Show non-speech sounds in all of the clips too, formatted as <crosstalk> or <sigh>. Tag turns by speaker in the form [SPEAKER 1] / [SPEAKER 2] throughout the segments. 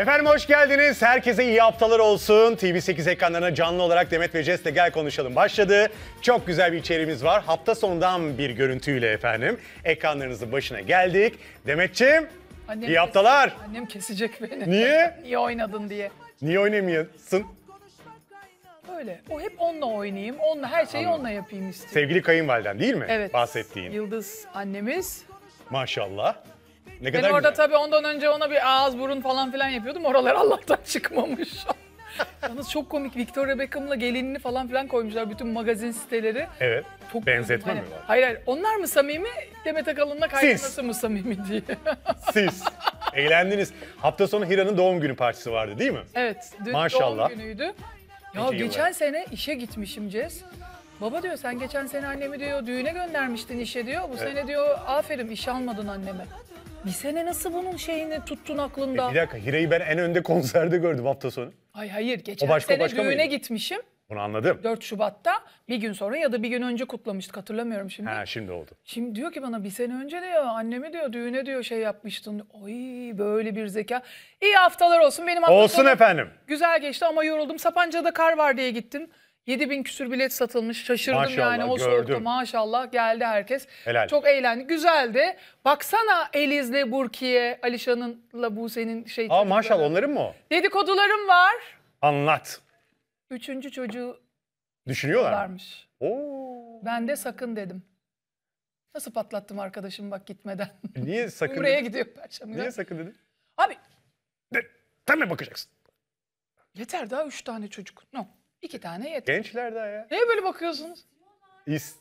[SPEAKER 1] Efendim hoş geldiniz. Herkese iyi haftalar olsun. TV8 ekranlarına canlı olarak Demet ve Ces'le Gel Konuşalım başladı. Çok güzel bir içeriğimiz var. Hafta sonundan bir görüntüyle efendim ekranlarınızın başına geldik. Demetçim
[SPEAKER 2] Annem iyi haftalar. Kesecek. Annem kesecek beni. Niye? <laughs> İyi oynadın diye.
[SPEAKER 1] Niye oynamıyorsun?
[SPEAKER 2] Öyle. O hep onunla oynayayım. Onunla her şeyi Anladım. onunla yapayım istiyorum.
[SPEAKER 1] Sevgili kayınvaliden değil mi? Evet. Bahsettiğin.
[SPEAKER 2] Yıldız annemiz.
[SPEAKER 1] Maşallah. Ne kadar ben orada
[SPEAKER 2] güzel. tabii ondan önce ona bir ağız burun falan filan yapıyordum. Oralar <laughs> Allah'tan çıkmamış. <laughs> Yalnız çok komik Victoria Beckham'la gelinini falan filan koymuşlar bütün magazin siteleri.
[SPEAKER 1] Evet. Çok benzetme hani, mi var? Hayır
[SPEAKER 2] hayır. Onlar mı samimi? Demet Akalın'la kaynanası mı samimi diye. <laughs>
[SPEAKER 1] Siz. Eğlendiniz. Hafta sonu Hira'nın doğum günü partisi vardı değil mi?
[SPEAKER 2] Evet. Dün Maşallah. doğum günüydü. Ya İki geçen yıllar. sene işe gitmişim Cez. Baba diyor sen geçen sene annemi diyor düğüne göndermiştin işe diyor. Bu evet. sene diyor aferin iş almadın anneme. Bir sene nasıl bunun şeyini tuttun aklında? E, bir dakika
[SPEAKER 1] Hira'yı ben en önde konserde gördüm hafta sonu.
[SPEAKER 2] Ay hayır geçen o başka, sene başka düğüne mıydı? gitmişim. Bunu anladım. 4 Şubat'ta bir gün sonra ya da bir gün önce kutlamıştık hatırlamıyorum şimdi. Ha şimdi oldu. Şimdi diyor ki bana bir sene önce diyor annemi diyor düğüne diyor şey yapmıştın. Oy böyle bir zeka. İyi haftalar olsun benim hafta Olsun efendim. Güzel geçti ama yoruldum. Sapanca'da kar var diye gittim. 7 bin küsür bilet satılmış. Şaşırdım Maşallah, yani o gördüm. soğukta maşallah geldi herkes. Helal. Çok eğlendi. Güzeldi. Baksana Eliz'le Burki'ye, Alişan'ınla Buse'nin şey. Aa maşallah onların mı Dedikodularım var. Anlat. Üçüncü çocuğu
[SPEAKER 1] düşünüyorlar. varmış
[SPEAKER 2] Oo. Ben de sakın dedim. Nasıl patlattım arkadaşım bak gitmeden.
[SPEAKER 1] E, niye <laughs> sakın? Umre'ye gidiyor perşembe. Niye sakın dedin? Abi. De, tabii bakacaksın.
[SPEAKER 2] Yeter daha üç tane çocuk. No. İki tane yeter. Gençler daha ya. Niye böyle bakıyorsunuz?
[SPEAKER 1] İs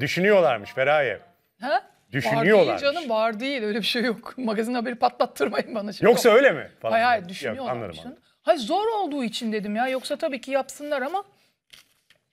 [SPEAKER 1] Düşünüyorlarmış Feraye. Ha? Düşünüyorlar. Var değil
[SPEAKER 2] canım var değil öyle bir şey yok. <laughs> Magazin haberi patlattırmayın bana şimdi. Yoksa öyle mi? Falan. Hayır hayır düşünüyorlar. Yok, anladım, anladım. Hayır zor olduğu için dedim ya. Yoksa tabii ki yapsınlar ama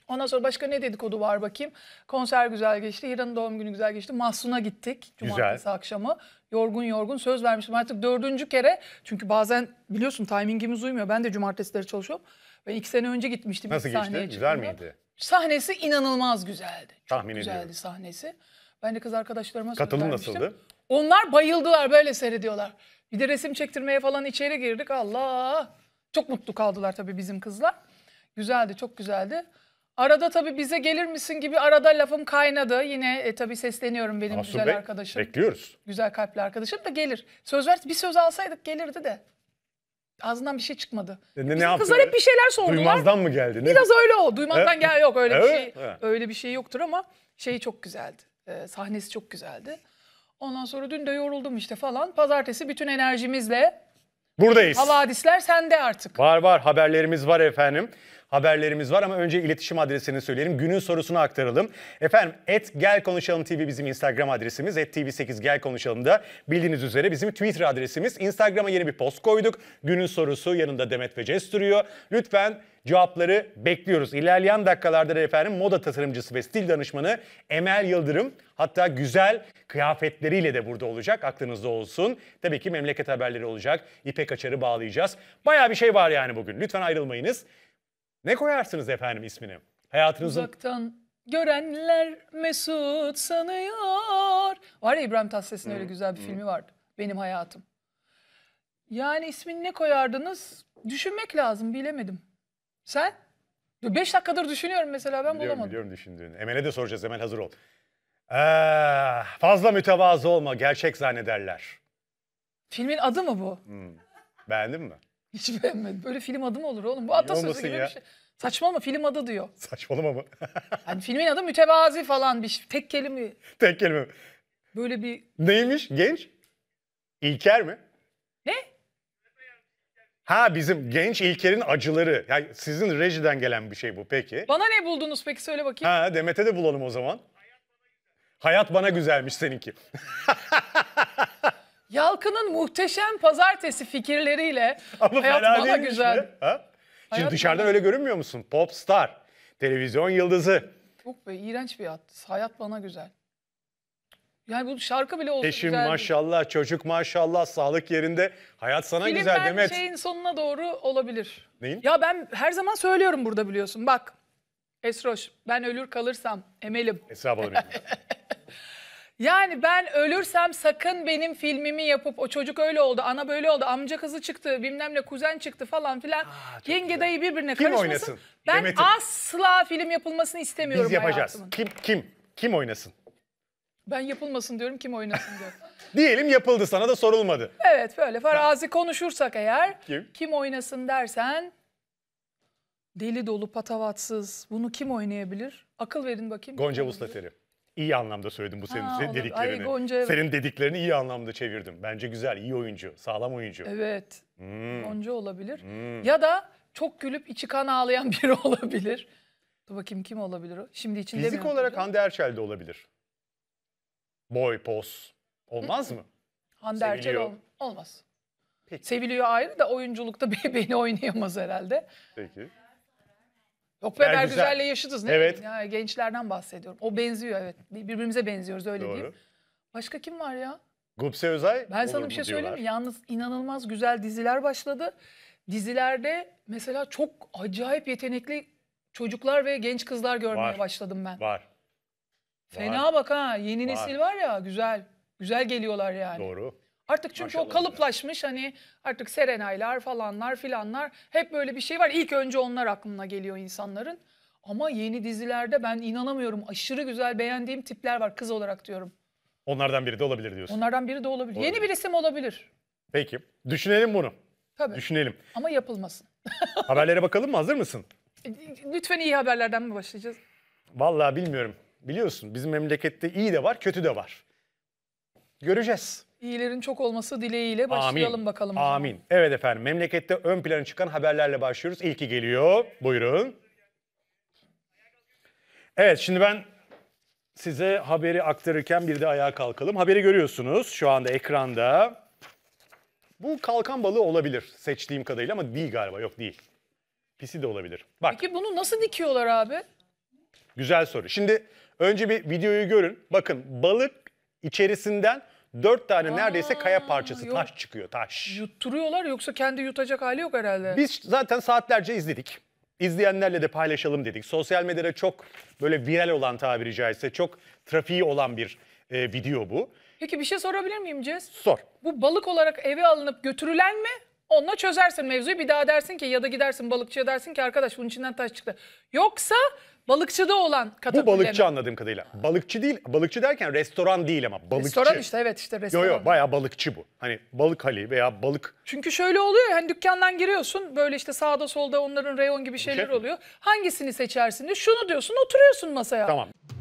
[SPEAKER 2] Ondan sonra başka ne dedikodu var bakayım. Konser güzel geçti. Hira'nın doğum günü güzel geçti. Mahsun'a gittik. Cumartesi güzel. akşamı. Yorgun yorgun söz vermiştim. Artık dördüncü kere. Çünkü bazen biliyorsun timingimiz uymuyor. Ben de cumartesileri çalışıyorum. Ben iki sene önce gitmiştim. Nasıl geçti? Güzel miydi? Sahnesi inanılmaz güzeldi. Çok Tahmin güzeldi ediyorum. sahnesi. Ben de kız arkadaşlarıma söz Katılım nasıldı? Onlar bayıldılar böyle seyrediyorlar. Bir de resim çektirmeye falan içeri girdik. Allah! Çok mutlu kaldılar tabii bizim kızlar. Güzeldi, çok güzeldi. Arada tabii bize gelir misin gibi arada lafım kaynadı. Yine e, tabii sesleniyorum benim Mahsun güzel Bey, arkadaşım. Bekliyoruz. Güzel kalpli arkadaşım da gelir. Söz ver bir söz alsaydık gelirdi de. Ağzından bir şey çıkmadı.
[SPEAKER 1] Ne, Bizim kızlar hep bir şeyler sordular. Duymazdan mı geldi? Ne? Biraz
[SPEAKER 2] öyle o. Duymazdan gel yok öyle bir şey. öyle bir şey yoktur ama şeyi çok güzeldi. E, sahnesi çok güzeldi. Ondan sonra dün de yoruldum işte falan. Pazartesi bütün enerjimizle Buradayız. havadisler sende artık.
[SPEAKER 1] Var var haberlerimiz var efendim haberlerimiz var ama önce iletişim adresini söyleyelim. Günün sorusunu aktaralım. Efendim et gel konuşalım TV bizim Instagram adresimiz. Et TV8 gel konuşalım da bildiğiniz üzere bizim Twitter adresimiz. Instagram'a yeni bir post koyduk. Günün sorusu yanında Demet ve Cez duruyor. Lütfen cevapları bekliyoruz. İlerleyen dakikalarda da efendim moda tasarımcısı ve stil danışmanı Emel Yıldırım hatta güzel kıyafetleriyle de burada olacak. Aklınızda olsun. Tabii ki memleket haberleri olacak. İpek Açar'ı bağlayacağız. Baya bir şey var yani bugün. Lütfen ayrılmayınız. Ne koyarsınız efendim ismini? Hayatınızın...
[SPEAKER 2] Uzaktan görenler Mesut sanıyor. Var ya İbrahim Tatlıses'in öyle güzel bir filmi vardı. Benim hayatım. Yani ismini ne koyardınız? Düşünmek lazım bilemedim. Sen? Beş dakikadır düşünüyorum mesela ben biliyorum, bulamadım.
[SPEAKER 1] Biliyorum düşündüğünü. Emel'e de soracağız Emel hazır ol. Ee, fazla mütevazı olma gerçek zannederler.
[SPEAKER 2] Filmin adı mı bu?
[SPEAKER 1] Hmm. Beğendin mi?
[SPEAKER 2] Hiç beğenmedim. Böyle film adı mı olur oğlum? Bu atasözü gibi ya. bir şey. Saçmalama film adı diyor.
[SPEAKER 1] Saçmalama mı?
[SPEAKER 2] yani <laughs> filmin adı mütevazi falan bir şey. Tek kelime. Tek kelime Böyle bir...
[SPEAKER 1] Neymiş? Genç? İlker mi? Ne? Ha bizim genç İlker'in acıları. Yani sizin rejiden gelen bir şey bu peki. Bana
[SPEAKER 2] ne buldunuz peki söyle bakayım.
[SPEAKER 1] Ha Demet'e de bulalım o zaman. Hayat bana güzelmiş seninki. <laughs>
[SPEAKER 2] Yalkın'ın muhteşem pazartesi fikirleriyle <laughs> Ama hayat bana güzel. Ha? Şimdi Hayat dışarıdan bana- öyle
[SPEAKER 1] görünmüyor musun? Popstar, televizyon yıldızı.
[SPEAKER 2] Çok be iğrenç bir hayat. Hayat bana güzel. Yani bu şarkı bile olsa Eşim güzel.
[SPEAKER 1] maşallah, çocuk maşallah, sağlık yerinde. Hayat sana Film güzel ben Demet. şeyin
[SPEAKER 2] sonuna doğru olabilir. Neyin? Ya ben her zaman söylüyorum burada biliyorsun. Bak Esroş ben ölür kalırsam emelim. Hesap <laughs> Yani ben ölürsem sakın benim filmimi yapıp o çocuk öyle oldu, ana böyle oldu, amca kızı çıktı, bilmem ne kuzen çıktı falan filan. Aa, Yenge güzel. dayı birbirine Kim karışmasın. oynasın? Ben Demet'im. asla film yapılmasını istemiyorum Biz yapacağız. hayatımın.
[SPEAKER 1] Kim kim kim oynasın?
[SPEAKER 2] Ben yapılmasın diyorum, kim oynasın diyorum.
[SPEAKER 1] <laughs> Diyelim yapıldı sana da sorulmadı.
[SPEAKER 2] Evet böyle farazi konuşursak eğer Kim? kim oynasın dersen deli dolu patavatsız bunu kim oynayabilir? Akıl verin bakayım. Gonca oynayabilir?
[SPEAKER 1] Vuslateri iyi anlamda söyledim bu senin Ha, olur. Ay, dediklerini. Gonca, evet. Senin dediklerini iyi anlamda çevirdim. Bence güzel, iyi oyuncu, sağlam oyuncu. Evet. Hmm, Gonca olabilir. hmm. Ya
[SPEAKER 2] da çok gülüp içi kan ağlayan <laughs> biri olabilir. Dur bakayım kim olabilir o? Şimdi içinde Fizik olarak
[SPEAKER 1] Hande Erçel de olabilir. Boy, poz. Olmaz mı?
[SPEAKER 2] Hande Erçel ol- olmaz. Peki. Seviliyor ayrı da oyunculukta <laughs> beni oynayamaz herhalde. Peki. Yok be Bergüzel. güzelle yaşıtız ne evet. ya gençlerden bahsediyorum. O benziyor evet birbirimize benziyoruz öyle Doğru. diyeyim. Başka kim var ya?
[SPEAKER 1] Gupse Özay Ben sana bir şey söyleyeyim mi?
[SPEAKER 2] Yalnız inanılmaz güzel diziler başladı. Dizilerde mesela çok acayip yetenekli çocuklar ve genç kızlar görmeye var. başladım ben. Var. Fena var. bak ha yeni var. nesil var ya güzel. Güzel geliyorlar yani. Doğru. Artık çünkü Maşallah o kalıplaşmış hani artık Serenaylar falanlar filanlar hep böyle bir şey var. İlk önce onlar aklına geliyor insanların. Ama yeni dizilerde ben inanamıyorum. Aşırı güzel beğendiğim tipler var kız olarak diyorum.
[SPEAKER 1] Onlardan biri de olabilir diyorsun.
[SPEAKER 2] Onlardan biri de olabilir. olabilir. Yeni bir isim olabilir.
[SPEAKER 1] Peki. Düşünelim bunu. Tabii. Düşünelim.
[SPEAKER 2] Ama yapılmasın.
[SPEAKER 1] <laughs> Haberlere bakalım mı? Hazır mısın?
[SPEAKER 2] E, lütfen iyi haberlerden mi başlayacağız?
[SPEAKER 1] Vallahi bilmiyorum. Biliyorsun bizim memlekette iyi de var, kötü de var göreceğiz.
[SPEAKER 2] İyilerin çok olması dileğiyle başlayalım Amin. bakalım.
[SPEAKER 1] Amin. Evet efendim memlekette ön plana çıkan haberlerle başlıyoruz. İlki geliyor. Buyurun. Evet şimdi ben size haberi aktarırken bir de ayağa kalkalım. Haberi görüyorsunuz şu anda ekranda. Bu kalkan balığı olabilir seçtiğim kadarıyla ama değil galiba yok değil. Pisi de olabilir.
[SPEAKER 2] Bak Peki bunu nasıl dikiyorlar abi?
[SPEAKER 1] güzel soru. Şimdi önce bir videoyu görün. Bakın balık içerisinden Dört tane Aa, neredeyse kaya parçası, yok. taş çıkıyor taş.
[SPEAKER 2] Yutturuyorlar yoksa kendi yutacak hali yok herhalde.
[SPEAKER 1] Biz zaten saatlerce izledik. İzleyenlerle de paylaşalım dedik. Sosyal medyada çok böyle viral olan tabiri caizse çok trafiği olan bir e, video
[SPEAKER 2] bu. Peki bir şey sorabilir miyim Cez? Sor. Bu balık olarak eve alınıp götürülen mi? Onunla çözersin mevzuyu bir daha dersin ki ya da gidersin balıkçıya dersin ki arkadaş bunun içinden taş çıktı. Yoksa Balıkçıda olan Bu balıkçı
[SPEAKER 1] anladığım kadarıyla. Balıkçı değil, balıkçı derken restoran değil ama balıkçı. Restoran işte evet
[SPEAKER 2] işte Yo restoran. yo
[SPEAKER 1] bayağı balıkçı bu. Hani balık hali veya balık
[SPEAKER 2] Çünkü şöyle oluyor hani dükkandan giriyorsun böyle işte sağda solda onların reyon gibi şeyler mi? Şey- oluyor. Hangisini seçersin diye Şunu diyorsun oturuyorsun masaya. tamam.